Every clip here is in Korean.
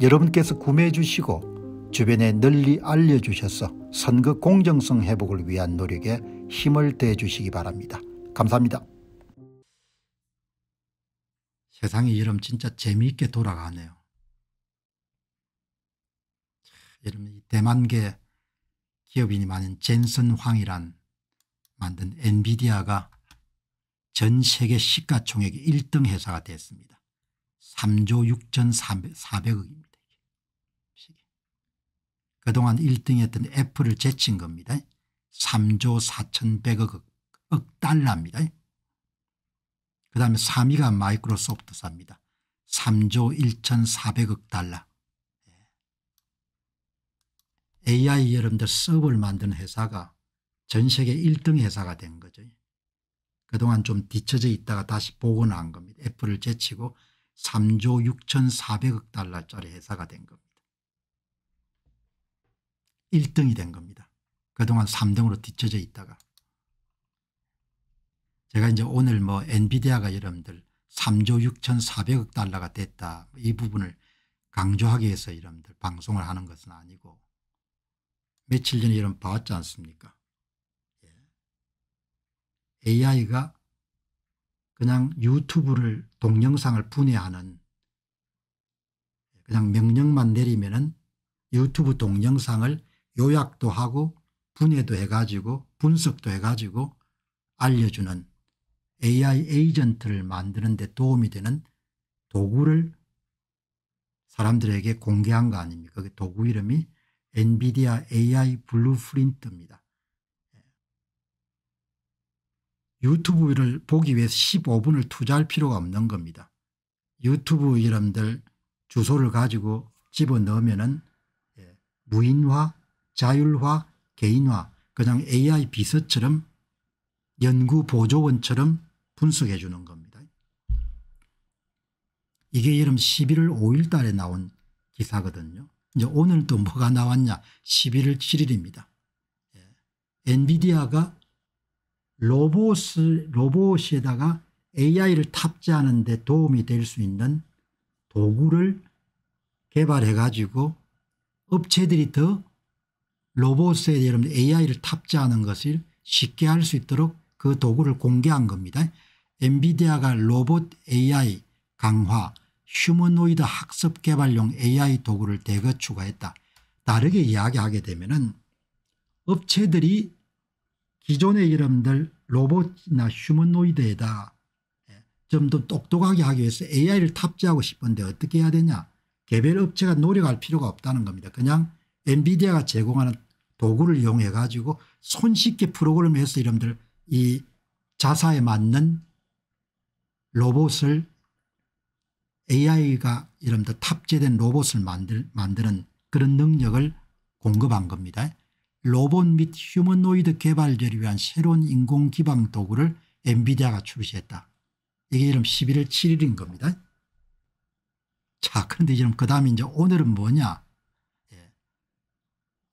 여러분께서 구매해 주시고 주변에 널리 알려주셔서 선거 공정성 회복을 위한 노력에 힘을 대 주시기 바랍니다. 감사합니다. 세상이 이름 진짜 재미있게 돌아가네요. 이름 대만계 기업인이 많은 젠슨 황이란 만든 엔비디아가 전 세계 시가총액 1등 회사가 됐습니다. 3조 6 4 0억입니다 그동안 1등했던 애플을 제친 겁니다. 3조 4,100억 억 달러입니다. 그 다음에 3위가 마이크로소프트사입니다. 3조 1,400억 달러. AI 예. 여러분들 서버를 만든 회사가 전 세계 1등 회사가 된 거죠. 그동안 좀 뒤쳐져 있다가 다시 복원한 겁니다. 애플을 제치고 3조 6,400억 달러짜리 회사가 된 겁니다. 1등이 된 겁니다. 그동안 3등으로 뒤쳐져 있다가. 제가 이제 오늘 뭐 엔비디아가 여러분들 3조 6,400억 달러가 됐다 이 부분을 강조하기 위해서 여러분들 방송을 하는 것은 아니고 며칠 전에 여러분 봤지 않습니까 AI가 예. 그냥 유튜브를 동영상을 분해하는 그냥 명령만 내리면 은 유튜브 동영상을 요약도 하고 분해도 해가지고 분석도 해가지고 알려주는 AI 에이전트를 만드는 데 도움이 되는 도구를 사람들에게 공개한 거 아닙니까 그 도구 이름이 엔비디아 AI 블루프린트입니다. 유튜브를 보기 위해서 15분을 투자할 필요가 없는 겁니다. 유튜브 이름들 주소를 가지고 집어넣으면 예, 무인화 자율화, 개인화, 그냥 AI 비서처럼 연구 보조원처럼 분석해 주는 겁니다. 이게 여름 11월 5일 달에 나온 기사거든요. 이제 오늘 또 뭐가 나왔냐 11월 7일입니다. 예. 엔비디아가 로봇을, 로봇에다가 AI를 탑재하는데 도움이 될 수 있는 도구를 개발해 가지고 업체들이 더 로봇에 여러분 AI를 탑재하는 것을 쉽게 할 수 있도록 그 도구를 공개한 겁니다. 엔비디아가 로봇 AI 강화 휴머노이드 학습 개발용 AI 도구를 대거 추가했다. 다르게 이야기하게 되면 은 업체들이 기존의 이름들 로봇이나 휴머노이드에다 예, 좀더 똑똑하게 하기 위해서 AI를 탑재하고 싶은데 어떻게 해야 되냐. 개별 업체가 노력할 필요가 없다는 겁니다. 그냥 엔비디아가 제공하는 도구를 이용해 가지고 손쉽게 프로그램해서 이름들 이 자사에 맞는 로봇을 AI가 이름들 탑재된 로봇을 만들, 만드는 그런 능력을 공급한 겁니다. 로봇 및 휴머노이드 개발들을 위한 새로운 인공기반 도구를 엔비디아가 출시했다. 이게 이름 11월 7일인 겁니다. 자 그런데 이제 그 다음에 이제 오늘은 뭐냐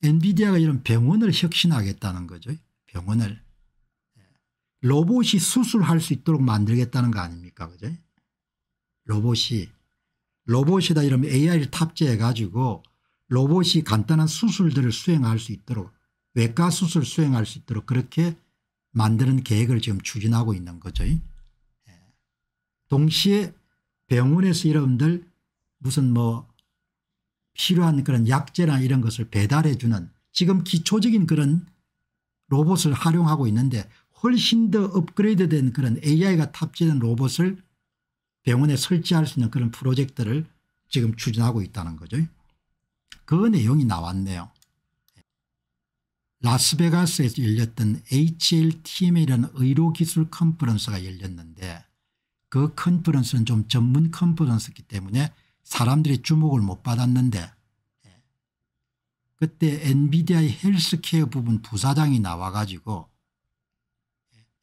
엔비디아가 이런 병원을 혁신하겠다는 거죠. 병원을. 예. 로봇이 수술할 수 있도록 만들겠다는 거 아닙니까 그죠? 로봇이 로봇이다 이러 AI를 탑재해 가지고 로봇이 간단한 수술들을 수행할 수 있도록 외과 수술 수행할 수 있도록 그렇게 만드는 계획을 지금 추진하고 있는 거죠. 예. 동시에 병원에서 여러분들 무슨 뭐 필요한 그런 약재나 이런 것을 배달해 주는 지금 기초적인 그런 로봇을 활용하고 있는데 훨씬 더 업그레이드된 그런 AI가 탑재된 로봇을 병원에 설치할 수 있는 그런 프로젝트를 지금 추진하고 있다는 거죠. 그 내용이 나왔네요. 라스베가스에서 열렸던 HLTM이라는 의료기술 컨퍼런스가 열렸는데 그 컨퍼런스는 좀 전문 컨퍼런스이기 때문에 사람들의 주목을 못 받았는데 그때 엔비디아의 헬스케어 부분 부사장이 나와 가지고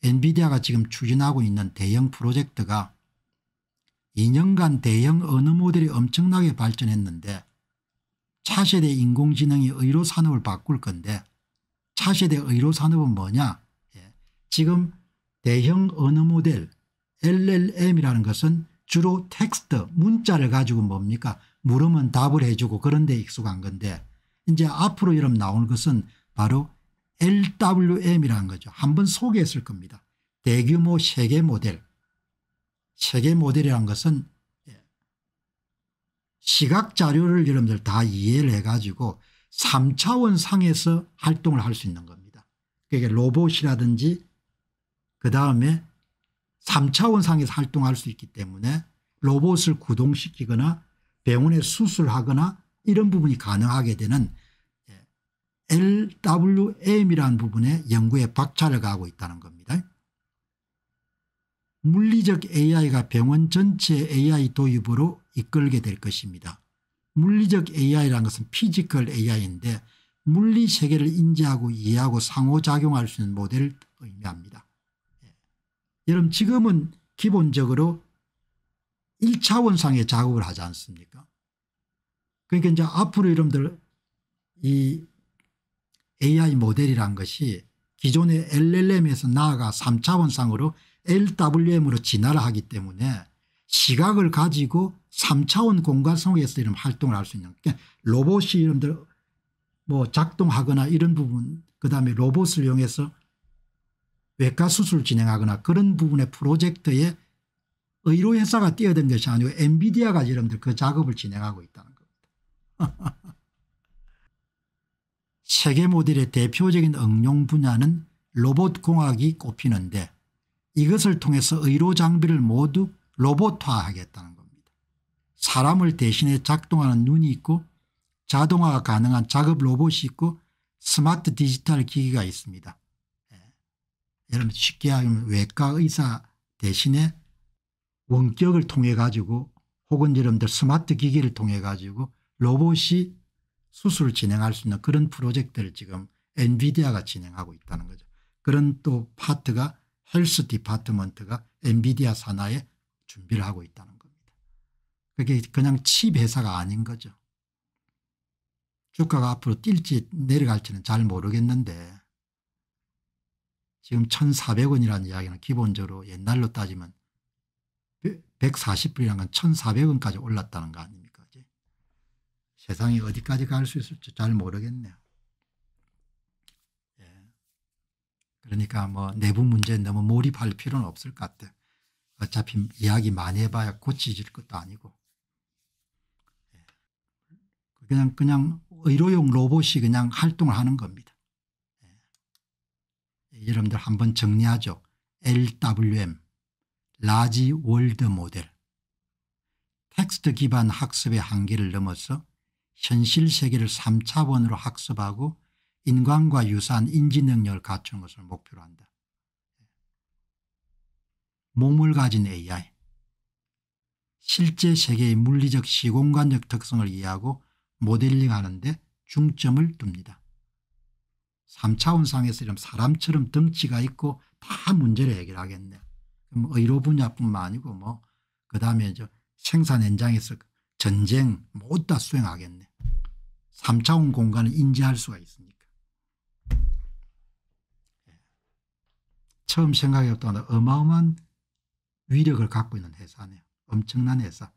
엔비디아가 지금 추진하고 있는 대형 프로젝트가 2년간 대형 언어 모델이 엄청나게 발전했는데 차세대 인공지능이 의료산업을 바꿀 건데 차세대 의료산업은 뭐냐 예, 지금 대형 언어 모델 LLM이라는 것은 주로 텍스트 문자를 가지고 뭡니까 물으면 답을 해주고 그런 데 익숙한 건데 이제 앞으로 이름 나오는 것은 바로 LWM이라는 거죠. 한번 소개했을 겁니다. 대규모 세계 모델. 세계 모델이라는 것은 예. 시각 자료를 여러분들 다 이해를 해가지고 3차원 상에서 활동을 할 수 있는 겁니다. 그게 로봇이라든지 그다음에 3차원상에서 활동할 수 있기 때문에 로봇을 구동시키거나 병원에 수술하거나 이런 부분이 가능하게 되는 예, LWM이라는 부분에 연구에 박차를 가하고 있다는 겁니다. 물리적 AI가 병원 전체 AI 도입으로 이끌게 될 것입니다. 물리적 AI라는 것은 피지컬 AI인데 물리 세계를 인지하고 이해하고 상호작용할 수 있는 모델을 의미합니다. 여러분 지금은 기본적으로 1차원상의 작업을 하지 않습니까 그러니까 이제 앞으로 여러분들 이 AI 모델이란 것이 기존의 LLM에서 나아가 3차원상으로 LWM으로 진화를 하기 때문에 시각을 가지고 3차원 공간 속에서 이런 활동을 할 수 있는 그러니까 로봇이 이런들 뭐 작동하거나 이런 부분 그다음에 로봇을 이용해서 외과 수술 진행하거나 그런 부분의 프로젝트에 의료회사가 뛰어든 것이 아니고 엔비디아가 여러분들 그 작업을 진행하고 있다는 겁니다. 세계 모델의 대표적인 응용 분야는 로봇공학이 꼽히는데 이것을 통해서 의료 장비를 모두 로봇화하겠다는 겁니다. 사람을 대신해 작동하는 눈이 있고 자동화가 가능한 작업 로봇이 있고 스마트 디지털 기기가 있습니다. 말하면 쉽게 하면 외과 의사 대신에 원격을 통해 가지고 혹은 여러분들 스마트 기기를 통해 가지고 로봇이 수술을 진행할 수 있는 그런 프로젝트를 지금 엔비디아가 진행하고 있다는 거죠. 그런 또 파트가 헬스 디파트먼트가 엔비디아 산하에 준비를 하고 있다는 겁니다. 그게 그냥 칩 회사가 아닌 거죠. 주가가 앞으로 뛸지 내려갈지는 잘 모르겠는데 지금 1,400원이라는 이야기는 기본적으로 옛날로 따지면 140불이라는 건 1,400원까지 올랐다는 거 아닙니까? 세상이 어디까지 갈 수 있을지 잘 모르겠네요. 예. 그러니까 뭐 내부 문제에 너무 몰입할 필요는 없을 것 같아요. 어차피 이야기 많이 해봐야 고치질 것도 아니고. 예. 그냥, 그냥 의료용 로봇이 그냥 활동을 하는 겁니다. 여러분들 한번 정리하죠. LWM 라지 월드 모델 텍스트 기반 학습의 한계를 넘어서 현실 세계를 3차원으로 학습하고 인간과 유사한 인지능력을 갖춘 것을 목표로 한다. 몸을 가진 AI 실제 세계의 물리적 시공간적 특성을 이해하고 모델링하는 데 중점을 둡니다. 3차원상에서 이런 사람처럼 덩치가 있고 다 문제를 해결하겠네. 그럼 의료 분야뿐만 아니고 뭐 그다음에 저 생산 현장에서 전쟁 모다 수행하겠네. 3차원 공간을 인지할 수가 있으니까. 예. 처음 생각해봤던 어마어마한 위력을 갖고 있는 회사네요. 엄청난 회사.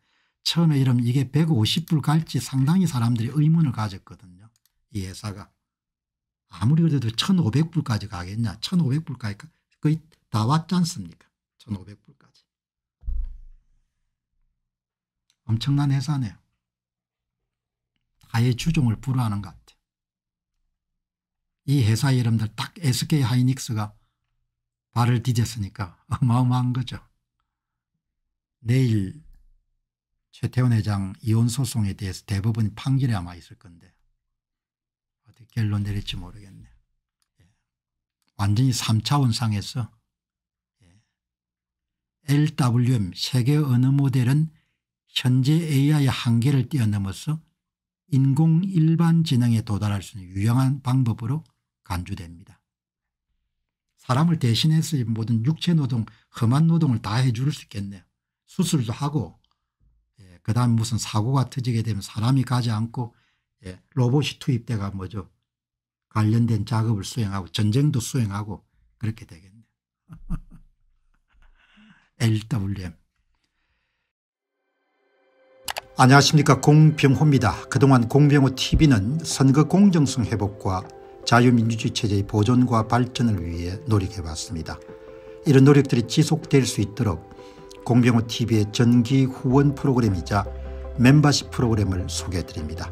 처음에 이러면 이게 150불 갈지 상당히 사람들이 의문을 가졌거든요. 이 회사가. 아무리 그래도 1,500불까지 가겠냐. 1,500불까지 거의 다 왔지 않습니까? 1,500불까지. 엄청난 회사네요. 아예 주종을 불허하는 것 같아요. 이 회사 이름들 딱 SK 하이닉스가 발을 디뎠으니까 어마어마한 거죠. 내일 최태원 회장 이혼 소송에 대해서 대법원 판결이 아마 있을 건데 어떻게 결론 내릴지 모르겠네. 예. 완전히 3차원상에서 예. LWM 세계 언어 모델은 현재 AI의 한계를 뛰어넘어서 인공 일반 지능에 도달할 수 있는 유용한 방법으로 간주됩니다. 사람을 대신해서 모든 육체 노동 험한 노동을 다 해 줄 수 있겠네요. 수술도 하고 예, 그다음 무슨 사고가 터지게 되면 사람이 가지 않고 예, 로봇이 투입돼가 뭐죠. 관련된 작업을 수행하고 전쟁도 수행하고 그렇게 되겠네 LWM 안녕하십니까 공병호입니다. 그동안 공병호 tv는 선거 공정성 회복과 자유민주주의 체제의 보존과 발전을 위해 노력해왔습니다. 이런 노력들이 지속될 수 있도록 공병호 tv의 전기 후원 프로그램이자 멤버십 프로그램을 소개해드립니다.